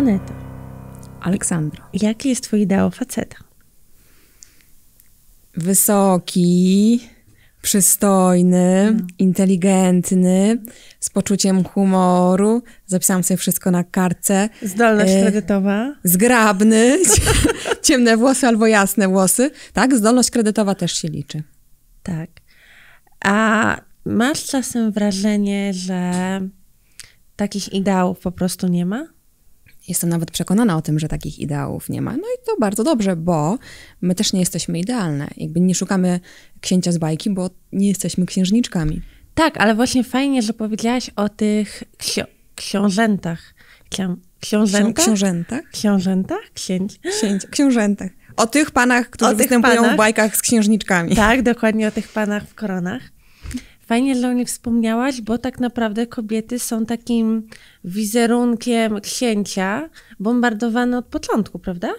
Aneta. Aleksandro. Jaki jest twój ideał faceta? Wysoki, przystojny, mhm. inteligentny, z poczuciem humoru. Zapisałam sobie wszystko na kartce. Zdolność e, kredytowa. Zgrabny, ciemne włosy albo jasne włosy. Tak, zdolność kredytowa też się liczy. Tak. A masz czasem wrażenie, że takich ideałów po prostu nie ma? Jestem nawet przekonana o tym, że takich ideałów nie ma. No i to bardzo dobrze, bo my też nie jesteśmy idealne. Jakby nie szukamy księcia z bajki, bo nie jesteśmy księżniczkami. Tak, ale właśnie fajnie, że powiedziałaś o tych ksi książętach. Ksią książętach? Książętach? Książętach? Księć. Księć. Książętach. O tych panach, którzy o tych występują panach. w bajkach z księżniczkami. Tak, dokładnie o tych panach w koronach. Fajnie o mnie wspomniałaś, bo tak naprawdę kobiety są takim wizerunkiem księcia, bombardowane od początku, prawda?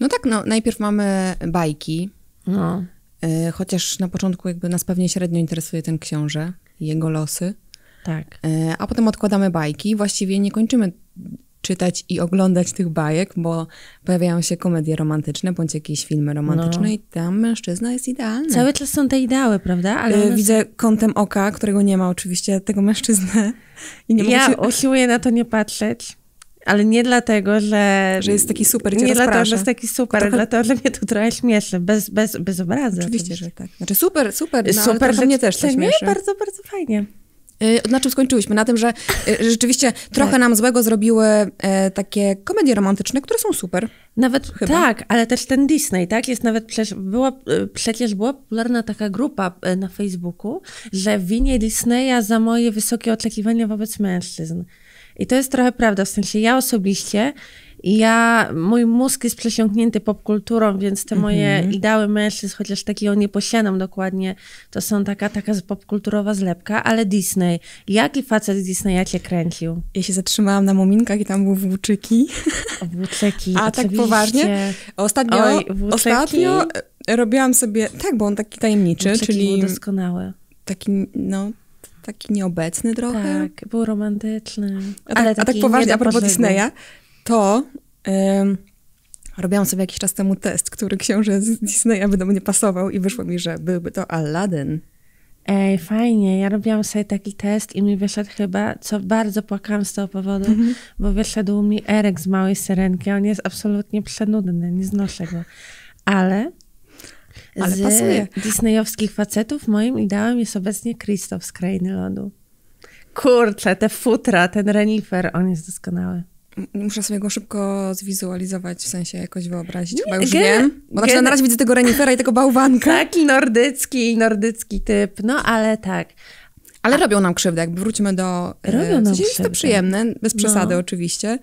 No tak, no najpierw mamy bajki. No. Y, chociaż na początku jakby nas pewnie średnio interesuje ten książę jego losy. Tak. Y, a potem odkładamy bajki. Właściwie nie kończymy czytać i oglądać tych bajek, bo pojawiają się komedie romantyczne bądź jakieś filmy romantyczne no. i tam mężczyzna jest idealny. Cały czas są te ideały, prawda? Ale e, one... Widzę kątem oka, którego nie ma oczywiście, tego mężczyznę. I nie ja się... usiłuję na to nie patrzeć. Ale nie dlatego, że... Że jest taki super, Nie rozprasza. dlatego, że jest taki super, trochę... dlatego, że mnie to trochę śmieszy, bez, bez, bez obrazy. Oczywiście, oczywiście. że tak. Znaczy super, super, no, super, ale mnie też to śmieszy. Nie, bardzo, bardzo fajnie. Y, na czym skończyłyśmy? Na tym, y, że rzeczywiście trochę tak. nam złego zrobiły e, takie komedie romantyczne, które są super. Nawet chyba. Tak, ale też ten Disney, tak? Jest nawet przecież była, y, przecież była popularna taka grupa e, na Facebooku, że winie Disneya za moje wysokie oczekiwania wobec mężczyzn. I to jest trochę prawda, w sensie ja osobiście ja, mój mózg jest przesiąknięty popkulturą, więc te moje mhm. ideały mężczyzn, chociaż takiego nie posiadam dokładnie, to są taka, taka popkulturowa zlepka, ale Disney. Jaki facet Disneya cię kręcił? Ja się zatrzymałam na Mominkach i tam były Włóczyki. O, włóczyki, A tak oczywiście. tak poważnie? Ostatnio, Oj, ostatnio e, robiłam sobie, tak, bo on taki tajemniczy, włóczyki czyli... Był doskonały. Taki, no, taki nieobecny trochę. Tak, był romantyczny. A tak, ale a tak poważnie, a propos Disneya, to yy, robiłam sobie jakiś czas temu test, który książę z Disneya by do mnie pasował i wyszło mi, że byłby to Aladdin. Ej, fajnie. Ja robiłam sobie taki test i mi wyszedł chyba, co bardzo płakałam z tego powodu, mm -hmm. bo wyszedł mi Erek z Małej Syrenki. On jest absolutnie przenudny, nie znoszę go. Ale, Ale z pasuje. disneyowskich facetów moim ideałem jest obecnie Kristoff z Krainy Lodu. Kurczę, te futra, ten renifer, on jest doskonały. Muszę sobie go szybko zwizualizować, w sensie jakoś wyobrazić. Chyba już gen, wiem. Bo gen... na razie widzę tego renifera i tego bałwanka. Taki nordycki, nordycki typ. No ale tak. Ale A... robią nam krzywdę, jakby wróćmy do... E, robią nam krzywdę. Jest to przyjemne, bez przesady no. oczywiście.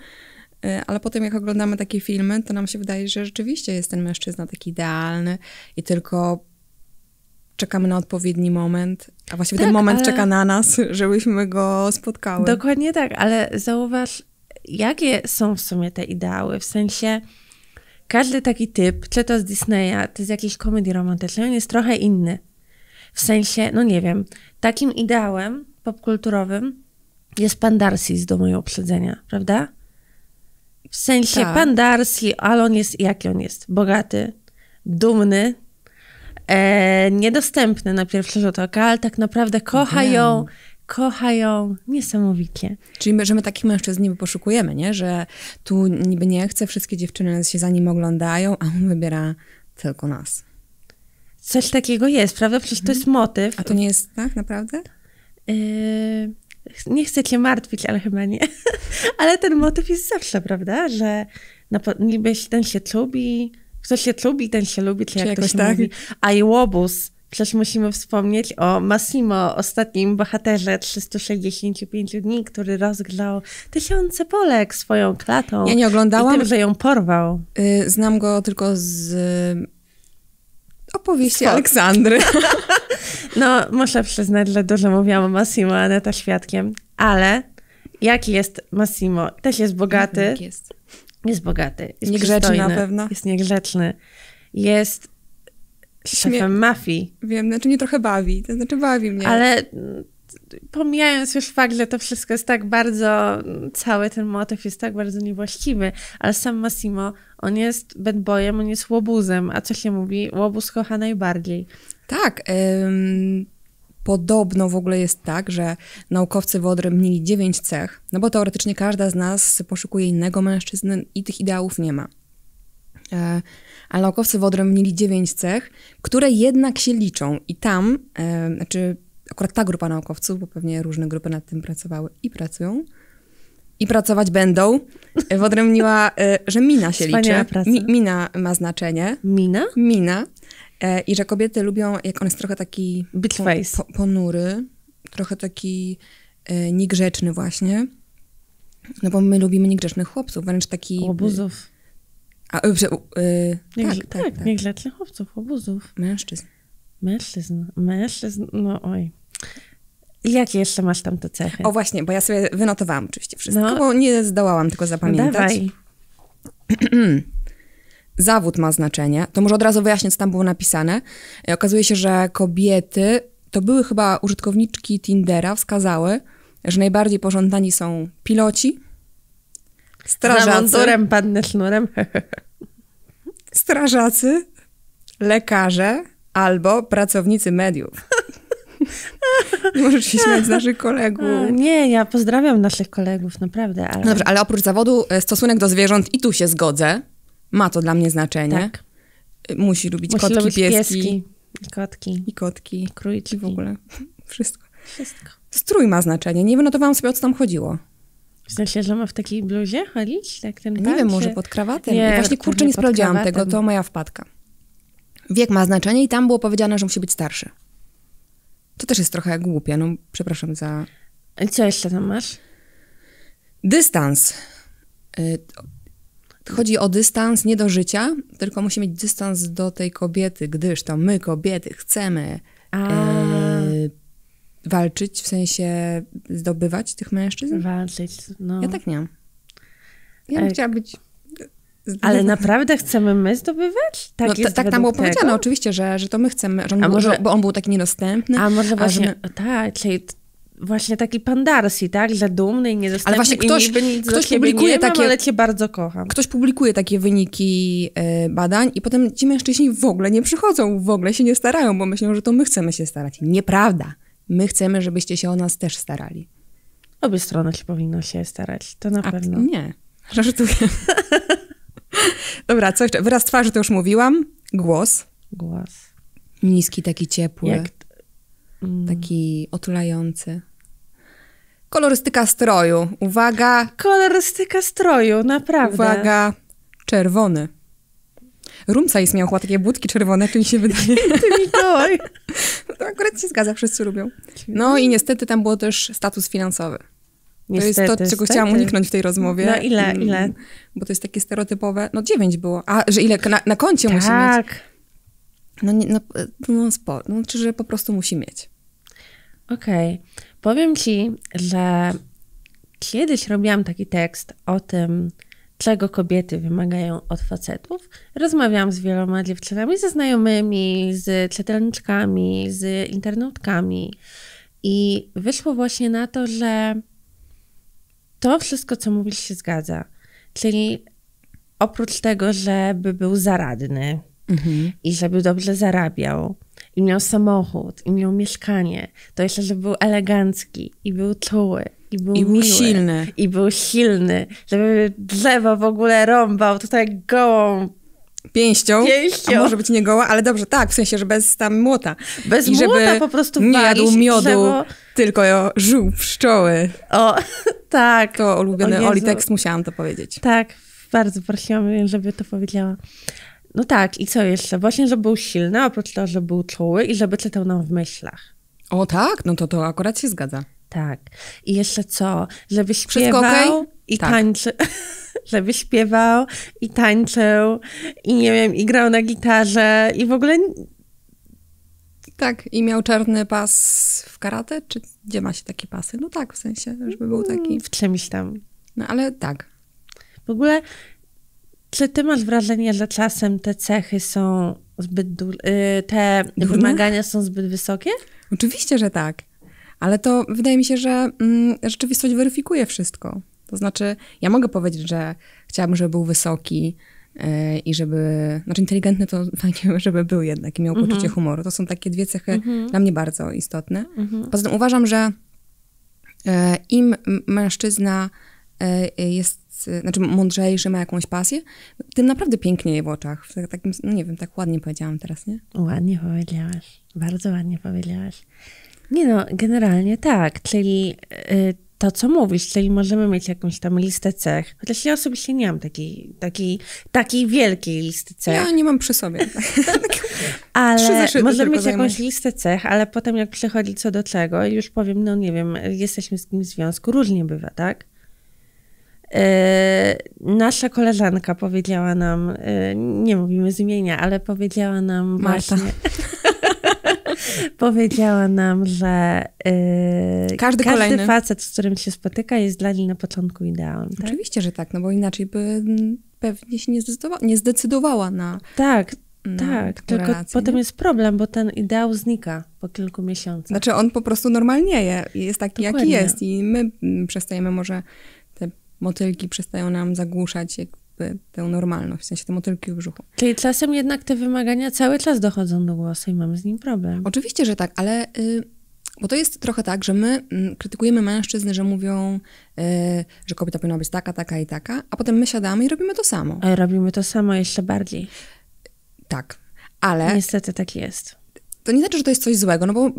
E, ale potem jak oglądamy takie filmy, to nam się wydaje, że rzeczywiście jest ten mężczyzna taki idealny i tylko czekamy na odpowiedni moment, a właściwie tak, ten moment ale... czeka na nas, żebyśmy go spotkały. Dokładnie tak, ale zauważ, jakie są w sumie te ideały? W sensie każdy taki typ, czy to z Disneya, czy z jakiejś komedii romantycznej, on jest trochę inny. W sensie, no nie wiem, takim ideałem popkulturowym jest pan Darcy z Domu i Uprzedzenia, prawda? W sensie tak. pan Darcy, ale on jest, jaki on jest? Bogaty, dumny, e, niedostępny na pierwszy rzut oka, ale tak naprawdę kocha Damn. ją, Kochają niesamowicie. Czyli że my takich mężczyzn niby poszukujemy, nie? Że tu niby nie chce, wszystkie dziewczyny się za nim oglądają, a on wybiera tylko nas. Coś takiego jest, prawda? Przecież mhm. to jest mhm. motyw. A to nie jest tak naprawdę? Yy, nie chcę cię martwić, ale chyba nie. ale ten motyw jest zawsze, prawda? Że no, niby ten się lubi, kto się lubi, ten się lubi, czy, czy jak to się tak? mówi. A i łobuz Przecież musimy wspomnieć o Massimo, ostatnim bohaterze 365 dni, który rozgrzał tysiące Polek swoją klatą. Ja nie oglądałam. I tym, że ją porwał. Yy, znam go tylko z y, opowieści Spok. Aleksandry. no, muszę przyznać, że dużo mówiłam o Massimo, nie ta świadkiem. Ale jaki jest Massimo? Też jest bogaty. Jak jest. Jest bogaty. Jest niegrzeczny na pewno. Jest niegrzeczny. Jest Śmie- szefem mafii. Wiem, znaczy mnie trochę bawi, to znaczy bawi mnie. Ale mm, pomijając już fakt, że to wszystko jest tak bardzo, mm, cały ten motyw jest tak bardzo niewłaściwy, ale sam Massimo, on jest bad boyem, on jest łobuzem, a co się mówi, łobuz kocha najbardziej. Tak, ym, podobno w ogóle jest tak, że naukowcy wyodrębnili dziewięć cech, no bo teoretycznie każda z nas poszukuje innego mężczyzny i tych ideałów nie ma. E, ale naukowcy wyodrębnili dziewięć cech, które jednak się liczą. I tam, e, znaczy akurat ta grupa naukowców, bo pewnie różne grupy nad tym pracowały i pracują, i pracować będą, e, wyodrębniła, że mina się Wspaniała liczy. Mi, mina ma znaczenie. Mina? Mina. I że kobiety lubią, jak on jest trochę taki bitface, po, Po, ponury, trochę taki niegrzeczny właśnie. No bo my lubimy niegrzecznych chłopców, wręcz taki... Łobuzów. A, dobrze, tak, tak, tak, tak, Nie dla chłopców, obozów. Mężczyzn. Mężczyzn, mężczyzn, no oj. Jakie jeszcze masz tam te cechy? O właśnie, bo ja sobie wynotowałam oczywiście wszystko, no. bo nie zdołałam tylko zapamiętać. Dawaj. Zawód ma znaczenie. To może od razu wyjaśnię, co tam było napisane. Okazuje się, że kobiety, to były chyba użytkowniczki Tindera, wskazały, że najbardziej pożądani są piloci, Strażacy. padnę sznurem. Strażacy, lekarze albo pracownicy mediów. Nie możesz się śmiać z naszych kolegów. Nie, ja pozdrawiam naszych kolegów, naprawdę. Ale... Dobrze, ale oprócz zawodu e, stosunek do zwierząt i tu się zgodzę. Ma to dla mnie znaczenie. Tak. Musi lubić Musi kotki, lubić pieski. pieski. I kotki. I kotki. I I w ogóle. Wszystko. Wszystko. Strój ma znaczenie. Nie wynotowałam sobie, o co tam chodziło. W sensie, że ma w takiej bluzie chodzić? Tak, ten nie tak, wiem, może pod krawatem. Nie, właśnie kurczę, nie sprawdziłam krawatem. tego, to moja wpadka. Wiek ma znaczenie i tam było powiedziane, że musi być starszy. To też jest trochę głupie, no przepraszam za... Co jeszcze tam masz? Dystans. Y, chodzi o dystans nie do życia, tylko musi mieć dystans do tej kobiety, gdyż to my, kobiety, chcemy A. Y, walczyć, w sensie zdobywać tych mężczyzn? Walczyć, no. Ja tak nie mam. Ja bym chciała być... Ale naprawdę chcemy my zdobywać? Tak, no, to, tak tam było tego? powiedziane oczywiście, że, że to my chcemy, że on, może, był, bo on był taki niedostępny. A może właśnie, my... tak, czyli właśnie taki pan Darcy, tak? Że dumny i niedostępny. Ale właśnie ktoś, ktoś publikuje mam, takie... ale cię bardzo kocham. Ktoś publikuje takie wyniki y, badań i potem ci mężczyźni w ogóle nie przychodzą, w ogóle się nie starają, bo myślą, że to my chcemy się starać. Nieprawda my chcemy, żebyście się o nas też starali. Obie strony się powinno się starać, to na A, pewno. Nie, żartuję. Dobra, co jeszcze? Wyraz twarzy to już mówiłam. Głos. Głos. Niski, taki ciepły. Jak... Mm. Taki otulający. Kolorystyka stroju. Uwaga. Kolorystyka stroju, naprawdę. Uwaga. Czerwony jest miał chyba takie budki czerwone, czyli się wydaje. Ty to akurat się zgadza, wszyscy lubią. No i niestety tam było też status finansowy. Niestety, to jest to, czego niestety. chciałam uniknąć w tej rozmowie. No ile, mm. ile? Bo to jest takie stereotypowe, no dziewięć było. A, że ile na, na koncie tak. musi mieć? Tak. No, nie, no, no, no, sporo. No, czy że po prostu musi mieć. Okej. Okay. Powiem ci, że kiedyś robiłam taki tekst o tym, czego kobiety wymagają od facetów. Rozmawiałam z wieloma dziewczynami, ze znajomymi, z czytelniczkami, z internautkami i wyszło właśnie na to, że to wszystko, co mówisz, się zgadza. Czyli oprócz tego, żeby był zaradny mhm. i żeby dobrze zarabiał, i miał samochód, i miał mieszkanie, to jeszcze, że był elegancki i był czuły i był, I był silny. I był silny. Żeby drzewo w ogóle rąbał tutaj gołą Pięścią, Pięścią. może być nie goła, ale dobrze, tak, w sensie, że bez tam młota. Bez I żeby młota po prostu Nie jadł miodu, drzewo. tylko żył pszczoły. O, tak. To ulubiony Oli tekst, musiałam to powiedzieć. Tak, bardzo prosiłam, żeby to powiedziała. No tak, i co jeszcze? Właśnie, że był silny, oprócz tego, że był czuły i żeby czytał nam w myślach. O tak, no to to akurat się zgadza. Tak. I jeszcze co? Żeby śpiewał okay? i tak. tańczył. Żeby śpiewał i tańczył i nie wiem, i grał na gitarze i w ogóle... Tak, i miał czarny pas w karate, czy gdzie ma się takie pasy? No tak, w sensie, żeby był mm, taki... W czymś tam. No ale tak. W ogóle, czy ty masz wrażenie, że czasem te cechy są zbyt... Du- y, te Durne? wymagania są zbyt wysokie? Oczywiście, że tak. Ale to wydaje mi się, że mm, rzeczywistość weryfikuje wszystko. To znaczy, ja mogę powiedzieć, że chciałabym, żeby był wysoki yy, i żeby. Znaczy, inteligentny to takie, żeby był jednak i miał mhm. poczucie humoru. To są takie dwie cechy mhm. dla mnie bardzo istotne. Mhm. Poza tym uważam, że yy, im mężczyzna yy, jest znaczy mądrzejszy, ma jakąś pasję, tym naprawdę pięknieje w oczach. W tak, takim, no nie wiem, tak ładnie powiedziałam teraz, nie? Ładnie powiedziałaś. Bardzo ładnie powiedziałaś. Nie no, generalnie tak, czyli y, to, co mówisz, czyli możemy mieć jakąś tam listę cech, chociaż ja osobiście nie mam takiej, takiej, takiej wielkiej listy cech. Ja nie mam przy sobie. ale możemy mieć jakąś listę cech, ale potem jak przychodzi co do czego i już powiem, no nie wiem, jesteśmy z kimś w związku, różnie bywa, tak? Y, nasza koleżanka powiedziała nam, y, nie mówimy z imienia, ale powiedziała nam Marta. właśnie powiedziała nam, że yy, każdy, każdy facet, z którym się spotyka, jest dla niej na początku ideałem. Tak? Oczywiście, że tak, no bo inaczej by mm, pewnie się nie, zdecydowała, nie zdecydowała na. Tak, no, tak, tylko relacje, potem nie? jest problem, bo ten ideał znika po kilku miesiącach. Znaczy on po prostu normalnieje, jest taki Dokładnie. jaki jest i my mm, przestajemy może, te motylki przestają nam zagłuszać tę, tę normalność, w sensie te motylki w brzuchu. Czyli czasem jednak te wymagania cały czas dochodzą do głosu i mamy z nim problem. Oczywiście, że tak, ale... Y, bo to jest trochę tak, że my mm, krytykujemy mężczyzn, że mówią, y, że kobieta powinna być taka, taka i taka, a potem my siadamy i robimy to samo. A robimy to samo jeszcze bardziej. Tak, ale... Niestety tak jest to nie znaczy, że to jest coś złego, no bo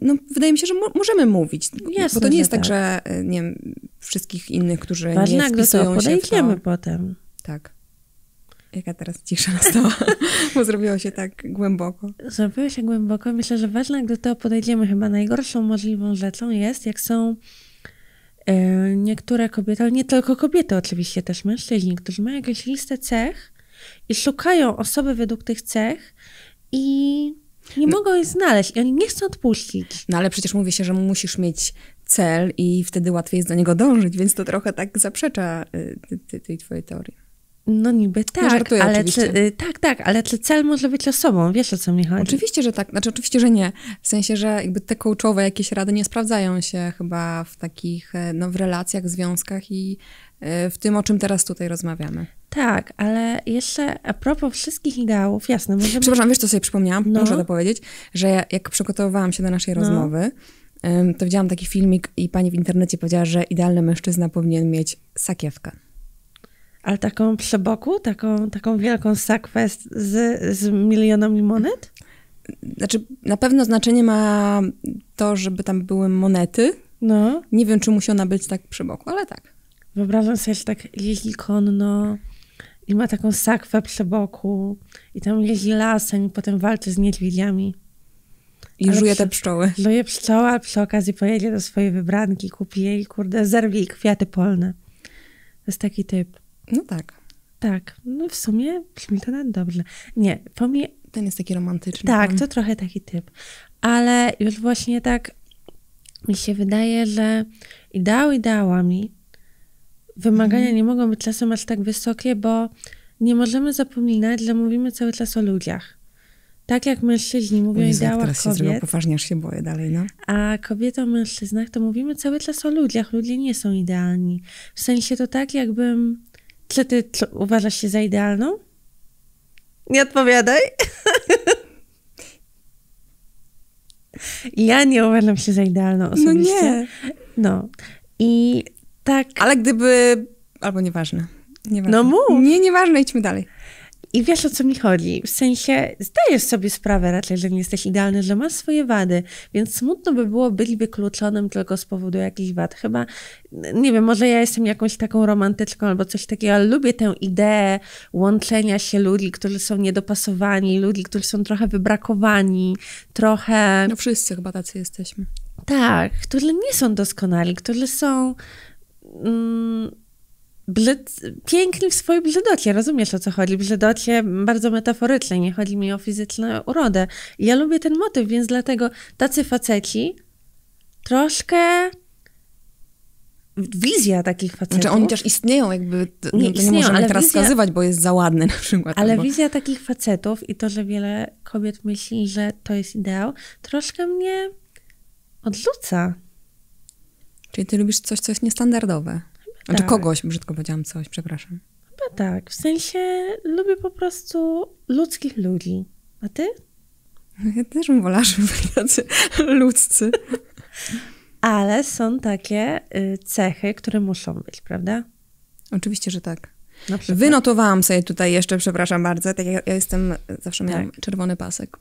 no, wydaje mi się, że możemy mówić. Jasne, bo to nie jest tak, tak, że y, nie wiem, wszystkich innych, którzy Ważne, nie wpisują jak się w to... potem. Tak. Jaka teraz cisza nastała, bo zrobiło się tak głęboko. Zrobiło się głęboko. Myślę, że ważne, gdy to podejdziemy, chyba najgorszą możliwą rzeczą jest, jak są e, niektóre kobiety, ale nie tylko kobiety, oczywiście też mężczyźni, którzy mają jakąś listę cech i szukają osoby według tych cech i nie no- mogą jej znaleźć i oni nie chcą odpuścić. No ale przecież mówi się, że musisz mieć cel i wtedy łatwiej jest do niego dążyć, więc to trochę tak zaprzecza y, tej twojej teorii. No niby tak, ale czy, y, tak, tak, ale czy cel może być osobą? Wiesz o co mi chodzi? Oczywiście, że tak. Znaczy oczywiście, że nie. W sensie, że jakby te coachowe jakieś rady nie sprawdzają się chyba w takich, e, no w relacjach, związkach i e, w tym, o czym teraz tutaj rozmawiamy. Tak, ale jeszcze a propos wszystkich ideałów, jasne. Przepraszam, wiesz co sobie przypomniałam? No. Muszę to powiedzieć, że jak przygotowywałam się do naszej no. rozmowy, to widziałam taki filmik i pani w internecie powiedziała, że idealny mężczyzna powinien mieć sakiewkę ale taką boku, taką, taką wielką sakwę z, z milionami monet? Znaczy, na pewno znaczenie ma to, żeby tam były monety. No. Nie wiem, czy musi ona być tak przy boku, ale tak. Wyobrażam sobie, że tak jeździ konno i ma taką sakwę przy boku i tam jeździ lasem i potem walczy z niedźwiedziami. I ale żuje te pszczoły. Żuje pszczoła, a przy okazji pojedzie do swojej wybranki, kupi jej, kurde, zerwie jej kwiaty polne. To jest taki typ. No tak. Tak, no w sumie brzmi to nawet dobrze. Nie, pomij... Ten jest taki romantyczny. Tak, to trochę taki typ. Ale już właśnie tak mi się wydaje, że ideał ideałami wymagania mhm. nie mogą być czasem aż tak wysokie, bo nie możemy zapominać, że mówimy cały czas o ludziach. Tak jak mężczyźni mówią Jezu, ideałach teraz kobiet, się poważnie aż się boję dalej, no. A kobieta o mężczyznach to mówimy cały czas o ludziach. Ludzie nie są idealni. W sensie to tak, jakbym czy ty co, uważasz się za idealną? Nie odpowiadaj. ja nie uważam się za idealną no osobiście. No nie. No. I tak... Ale gdyby... Albo nieważne. nieważne. No mów. Nie, nieważne, idźmy dalej. I wiesz o co mi chodzi. W sensie zdajesz sobie sprawę raczej, że nie jesteś idealny, że masz swoje wady, więc smutno by było być wykluczonym tylko z powodu jakichś wad. Chyba, nie wiem, może ja jestem jakąś taką romantyczką albo coś takiego, ale lubię tę ideę łączenia się ludzi, którzy są niedopasowani, ludzi, którzy są trochę wybrakowani, trochę. No wszyscy chyba tacy jesteśmy. Tak, którzy nie są doskonali, którzy są. Mm, blyd, piękni w swojej brzydocie, rozumiesz o co chodzi? Brzydocie bardzo metaforyczne nie chodzi mi o fizyczną urodę. I ja lubię ten motyw, więc dlatego tacy faceci troszkę wizja takich facetów. Znaczy oni też istnieją, jakby nie, no, istnieją, nie możemy teraz wizja, wskazywać, bo jest za ładny na przykład. Ale albo... wizja takich facetów i to, że wiele kobiet myśli, że to jest ideał, troszkę mnie odrzuca. Czyli ty lubisz coś, co jest niestandardowe. Znaczy tak. kogoś, brzydko powiedziałam coś, przepraszam. Chyba tak, w sensie lubię po prostu ludzkich ludzi. A ty? No ja też bym wolała, żeby byli tacy ludzcy. Ale są takie y, cechy, które muszą być, prawda? Oczywiście, że tak. Wynotowałam sobie tutaj jeszcze, przepraszam bardzo, tak ja, ja jestem, zawsze miałam tak. czerwony pasek.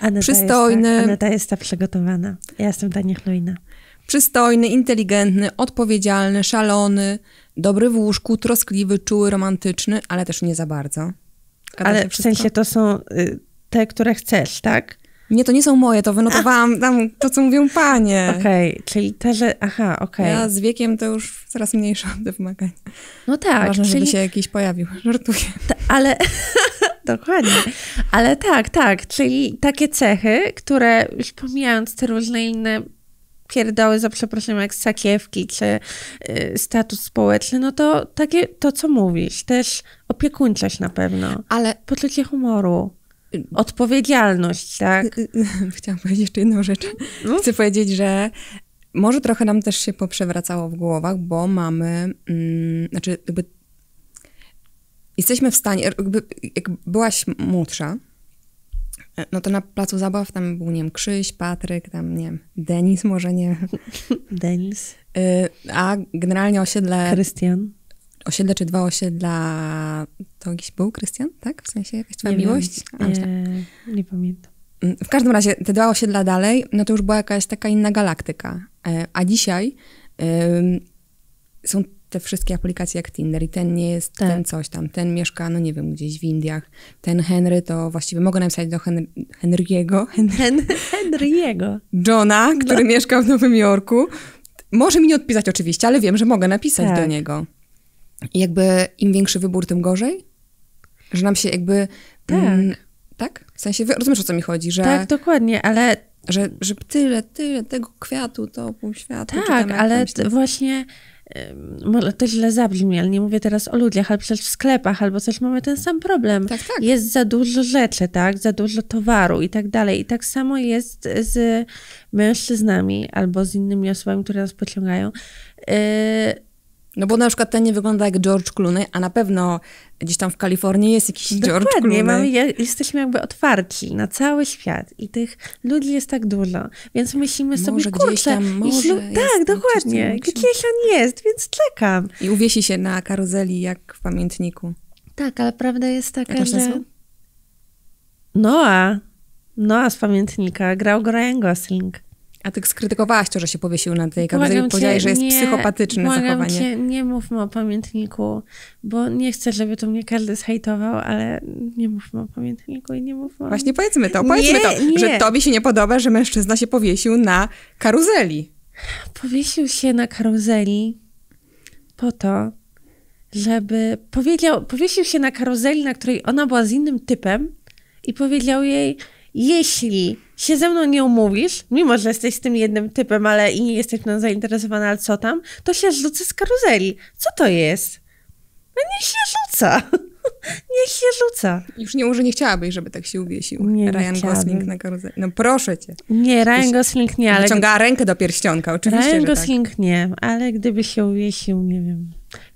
Aneta przystojny. Jest, Aneta jest tak, ta tak przygotowana. Ja jestem ta niechlujna. Przystojny, inteligentny, odpowiedzialny, szalony, dobry w łóżku, troskliwy, czuły, romantyczny, ale też nie za bardzo. Zgadza ale w sensie to są y, te, które chcesz, tak? Nie, to nie są moje, to wynotowałam tam to, co mówią panie. Okej, okay, czyli te, że... Aha, okej. Okay. Ja z wiekiem to już coraz mniejsze te wymagania. No tak, Ważne, czyli... żeby się jakiś pojawił. Żartuję. Ta, ale... Dokładnie. Ale tak, tak, czyli takie cechy, które już pomijając te różne inne pierdoły za przeproszeniem jak sakiewki czy y, status społeczny, no to takie to, co mówisz, też opiekuńczość na pewno, ale poczucie humoru. Y- odpowiedzialność, tak? Y- y- chciałam powiedzieć jeszcze jedną rzecz. No. Chcę powiedzieć, że może trochę nam też się poprzewracało w głowach, bo mamy, mm, znaczy jakby jesteśmy w stanie, jakby, jak byłaś młodsza, E, no to na placu zabaw tam był, nie wiem, Krzyś, Patryk, tam, nie wiem, Denis może, nie Denis. E, a generalnie osiedle... Krystian. Osiedle czy dwa osiedla, to jakiś był Krystian, tak? W sensie jakaś twoja nie miłość? nie, nie pamiętam. Mm, w każdym razie, te dwa osiedla dalej, no to już była jakaś taka inna galaktyka. E, a dzisiaj są te wszystkie aplikacje jak Tinder i ten nie jest tak. ten coś tam, ten mieszka, no nie wiem, gdzieś w Indiach, ten Henry to właściwie mogę napisać do Henry, Henry'ego, Henry, Henry'ego, Johna, no. który no. mieszka w Nowym Jorku. Może mi nie odpisać oczywiście, ale wiem, że mogę napisać tak. do niego. I jakby im większy wybór, tym gorzej? Że nam się jakby... Tak. Mm, tak? W sensie, rozumiesz o co mi chodzi, że... Tak, dokładnie, ale że, że tyle, tyle tego kwiatu, to pół świata. Tak, ale właśnie to źle zabrzmi, ale nie mówię teraz o ludziach, ale przecież w sklepach albo coś mamy ten sam problem. Tak, tak. Jest za dużo rzeczy, tak? Za dużo towaru i tak dalej. I tak samo jest z mężczyznami albo z innymi osobami, które nas pociągają. Yy, no bo na przykład ten nie wygląda jak George Clooney, a na pewno gdzieś tam w Kalifornii jest jakiś Dokładnie, George Clooney. Dokładnie, jesteśmy jakby otwarci na cały świat i tych ludzi jest tak dużo, więc myślimy sobie, kurczę, gdzieś tam, może jeśli, jest, tak, dokładnie, gdzieś, on jest, więc czekam. I uwiesi się na karuzeli jak w pamiętniku. Tak, ale prawda jest taka, że... Noa, Noa z pamiętnika grał go Ryan Gosling. A ty skrytykowałaś to, że się powiesił na tej kamerzy i powiedziałeś, że jest nie, psychopatyczne zachowanie. Cię, nie mówmy o pamiętniku, bo nie chcę, żeby tu mnie każdy zhejtował, ale nie mówmy o pamiętniku i nie mówmy o... Właśnie powiedzmy to, powiedzmy nie, to, nie. że tobie się nie podoba, że mężczyzna się powiesił na karuzeli. Powiesił się na karuzeli po to, żeby powiedział, powiesił się na karuzeli, na której ona była z innym typem i powiedział jej, jeśli się ze mną nie umówisz, mimo że jesteś z tym jednym typem, ale i nie jesteś mną zainteresowana, ale co tam, to się rzucę z karuzeli. Co to jest? No niech się rzuca. niech się rzuca. Już nie, że nie chciałabyś, żeby tak się uwiesił. Nie, Ryan nie Gosling na karuzeli. No proszę cię. Nie, Ryan Gosling nie, ale... Wyciągała rękę do pierścionka, oczywiście, Ryan tak. Gosling tak. nie, ale gdyby się uwiesił, nie wiem.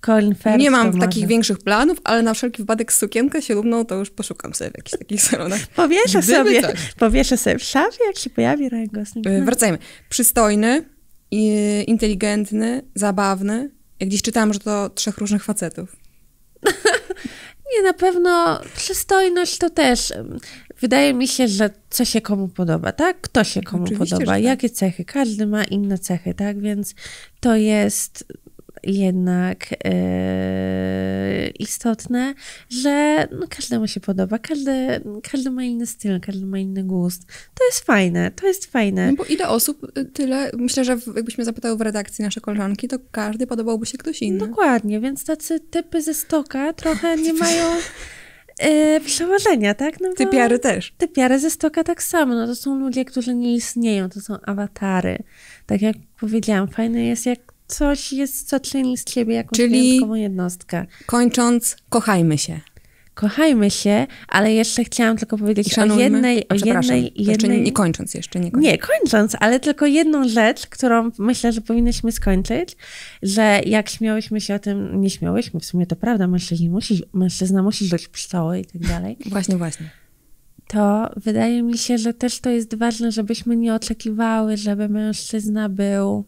Colin Firth. Nie mam takich może. większych planów, ale na wszelki wypadek sukienkę ślubną to już poszukam sobie w jakichś takich salonach. Powieszę Gdyby sobie, coś. Tak. powieszę sobie w szafie, jak się pojawi Ryan Gosling. Y, no. Wracajmy. Przystojny, inteligentny, zabawny. Jak dziś czytałam, że to trzech różnych facetów. Nie, na pewno przystojność to też. Wydaje mi się, że co się komu podoba, tak? Kto się komu Oczywiście, podoba, tak. jakie cechy. Każdy ma inne cechy, tak? Więc to jest jednak yy, istotne, że no, każdemu się podoba, każdy, każdy ma inny styl, każdy ma inny gust. To jest fajne, to jest fajne. No bo ile osób, y, tyle, myślę, że jakbyśmy zapytały w redakcji nasze koleżanki, to każdy podobałby się ktoś inny. Dokładnie, więc tacy typy ze stoka trochę nie mają... E, przełożenia, tak? No typiary też. Typiary ze stoka tak samo. No to są ludzie, którzy nie istnieją, to są awatary. Tak jak powiedziałam, fajne jest, jak coś jest, co czyni z ciebie jakąś Czyli wyjątkową jednostkę. kończąc, kochajmy się. Kochajmy się, ale jeszcze chciałam tylko powiedzieć o jednej, o jednej, znaczy, jednej... nie kończąc jeszcze, nie kończąc. Nie, kończąc, ale tylko jedną rzecz, którą myślę, że powinnyśmy skończyć, że jak śmiałyśmy się o tym, nie śmiałyśmy, w sumie to prawda, mężczyźni musi, mężczyzna musi żyć pszczoły i tak dalej. Właśnie, właśnie to wydaje mi się, że też to jest ważne, żebyśmy nie oczekiwały, żeby mężczyzna był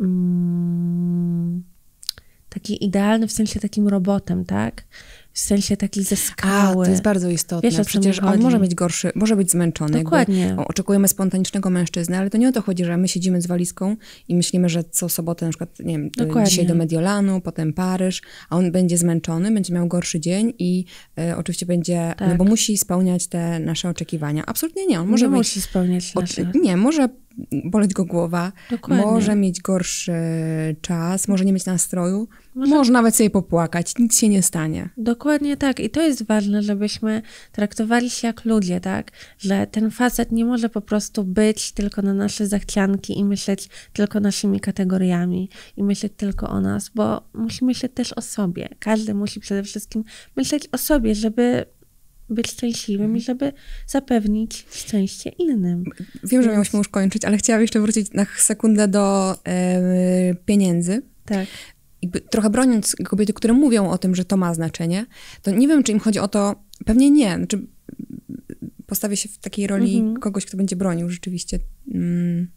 Mm, taki idealny w sensie takim robotem, tak? W sensie taki ze skały. A, to jest bardzo istotne. Wiesz, Przecież on może być gorszy, może być zmęczony. Dokładnie. Jakby, o, oczekujemy spontanicznego mężczyzny, ale to nie o to chodzi, że my siedzimy z walizką i myślimy, że co sobotę na przykład, nie wiem, y, Dokładnie. dzisiaj do Mediolanu, potem Paryż, a on będzie zmęczony, będzie miał gorszy dzień i y, oczywiście będzie, tak. no bo tak. musi spełniać te nasze oczekiwania. Absolutnie nie, on no może nie musi spełniać nasze. O, nie, może boleć go głowa, Dokładnie. może mieć gorszy czas, może nie mieć nastroju, może... może... nawet sobie popłakać, nic się nie stanie. Dokładnie tak i to jest ważne, żebyśmy traktowali się jak ludzie, tak? Że ten facet nie może po prostu być tylko na nasze zachcianki i myśleć tylko naszymi kategoriami i myśleć tylko o nas, bo musimy myśleć też o sobie. Każdy musi przede wszystkim myśleć o sobie, żeby być szczęśliwym i mhm. żeby zapewnić szczęście innym. Wiem, że miałyśmy już kończyć, ale chciałam jeszcze wrócić na sekundę do e, pieniędzy. Tak. Jakby trochę broniąc kobiety, które mówią o tym, że to ma znaczenie, to nie wiem, czy im chodzi o to, pewnie nie, znaczy postawię się w takiej roli mhm. kogoś, kto będzie bronił rzeczywiście. Mm.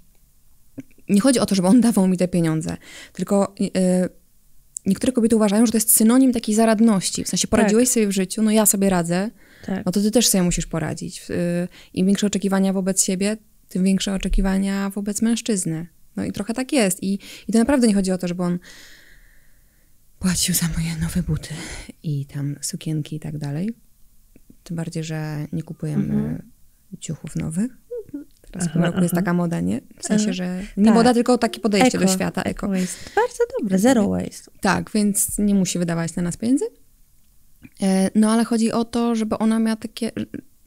Nie chodzi o to, żeby on dawał mi te pieniądze, tylko y, y, niektóre kobiety uważają, że to jest synonim takiej zaradności. W sensie poradziłeś tak. sobie w życiu, no ja sobie radzę, tak. no to ty też sobie musisz poradzić. Y, Im większe oczekiwania wobec siebie, tym większe oczekiwania wobec mężczyzny. No i trochę tak jest. I, i to naprawdę nie chodzi o to, żeby on płacił za moje nowe buty i tam sukienki i tak dalej. Tym bardziej, że nie kupujemy mhm. ciuchów nowych. Teraz aha, w roku aha. jest taka moda, nie? W sensie, e, że nie tak. moda, tylko takie podejście eko. do świata eko. Waste. Bardzo dobre, zero waste. Tak, więc nie musi wydawać na nas pieniędzy, E, no ale chodzi o to, żeby ona miała takie,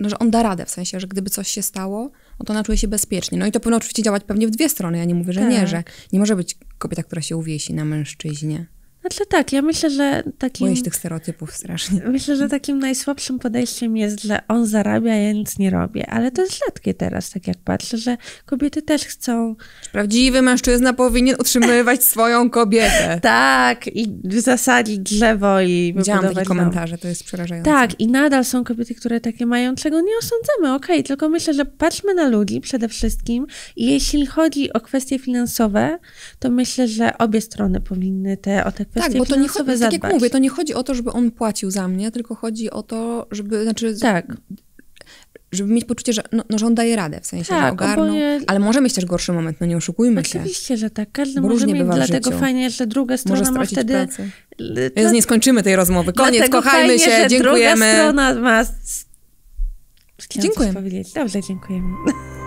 no, że on da radę, w sensie, że gdyby coś się stało, no to ona czuje się bezpiecznie. No i to powinno oczywiście działać pewnie w dwie strony. Ja nie mówię, że tak. nie, że nie może być kobieta, która się uwiesi na mężczyźnie. Znaczy tak, ja myślę, że takim... Boję się tych stereotypów strasznie. Myślę, że takim najsłabszym podejściem jest, że on zarabia, ja nic nie robię. Ale to jest rzadkie teraz, tak jak patrzę, że kobiety też chcą... Prawdziwy mężczyzna powinien utrzymywać swoją kobietę. tak, i zasadzić drzewo i Widziałam takie komentarze, to jest przerażające. Tak, i nadal są kobiety, które takie mają, czego nie osądzamy, okej, okay, tylko myślę, że patrzmy na ludzi przede wszystkim i jeśli chodzi o kwestie finansowe, to myślę, że obie strony powinny te o te tak, kwestie Tak, bo to nie chodzi, tak jak mówię, to nie chodzi o to, żeby on płacił za mnie, tylko chodzi o to, żeby, znaczy... Tak. Żeby mieć poczucie, że, no, no że on daje radę, w sensie, tak, że ogarnął. Oboje... Ale może mieć też gorszy moment, no nie oszukujmy Oczywiście, się. Oczywiście, że tak. Każdy bo może mieć, dlatego fajnie, że druga strona ma wtedy... Pracę. No nie skończymy tej rozmowy. Koniec, dlatego kochajmy fajnie, się, dziękujemy. druga strona ma... Chciałam Dziękuję. Dobrze, dziękujemy.